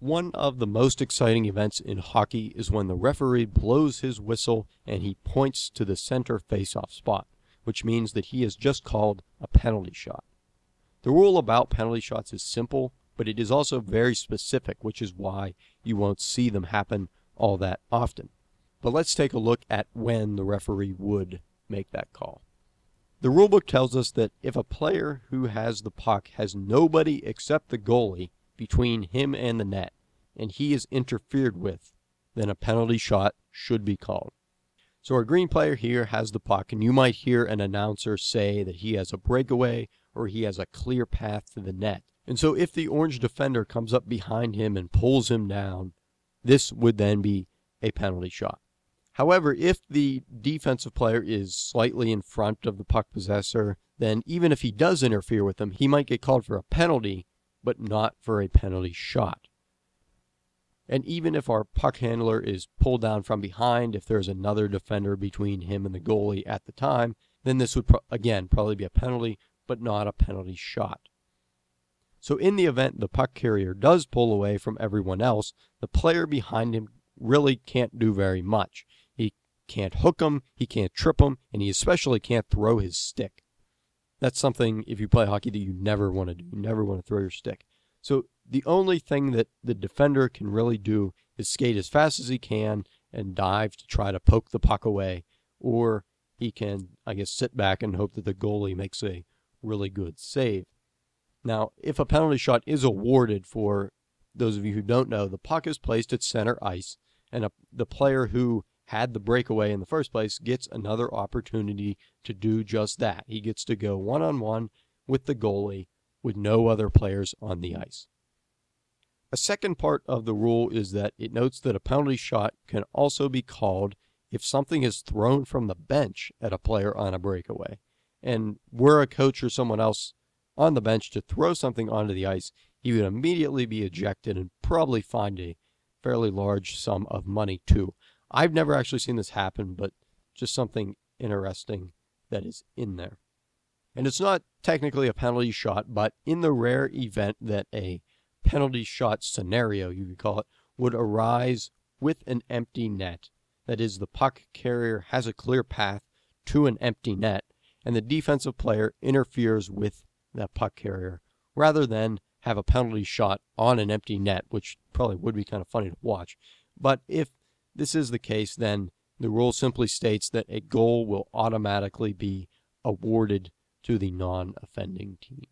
One of the most exciting events in hockey is when the referee blows his whistle and he points to the center faceoff spot, which means that he has just called a penalty shot. The rule about penalty shots is simple, but it is also very specific, which is why you won't see them happen all that often. But let's take a look at when the referee would make that call. The rulebook tells us that if a player who has the puck has nobody except the goalie between him and the net and he is interfered with, then a penalty shot should be called. So our green player here has the puck, and you might hear an announcer say that he has a breakaway or he has a clear path to the net. And so if the orange defender comes up behind him and pulls him down, this would then be a penalty shot. However, if the defensive player is slightly in front of the puck possessor, then even if he does interfere with him, he might get called for a penalty but not for a penalty shot. And even if our puck handler is pulled down from behind, if there's another defender between him and the goalie at the time, then this would, pro- again, probably be a penalty, but not a penalty shot. So, in the event the puck carrier does pull away from everyone else, the player behind him really can't do very much. He can't hook him, he can't trip him, and he especially can't throw his stick. That's something if you play hockey that you never want to do. You never want to throw your stick. So the only thing that the defender can really do is skate as fast as he can and dive to try to poke the puck away, or he can, I guess, sit back and hope that the goalie makes a really good save. Now, if a penalty shot is awarded for those of you who don't know, the puck is placed at center ice, and a, the player who had the breakaway in the first place gets another opportunity to do just that. He gets to go one on one with the goalie with no other players on the ice. A second part of the rule is that it notes that a penalty shot can also be called if something is thrown from the bench at a player on a breakaway. And were a coach or someone else on the bench to throw something onto the ice, he would immediately be ejected and probably fined a fairly large sum of money too. I've never actually seen this happen, but just something interesting that is in there. And it's not technically a penalty shot, but in the rare event that a penalty shot scenario, you could call it, would arise with an empty net, that is, the puck carrier has a clear path to an empty net, and the defensive player interferes with that puck carrier rather than have a penalty shot on an empty net, which probably would be kind of funny to watch. But if this is the case, then the rule simply states that a goal will automatically be awarded to the non-offending team.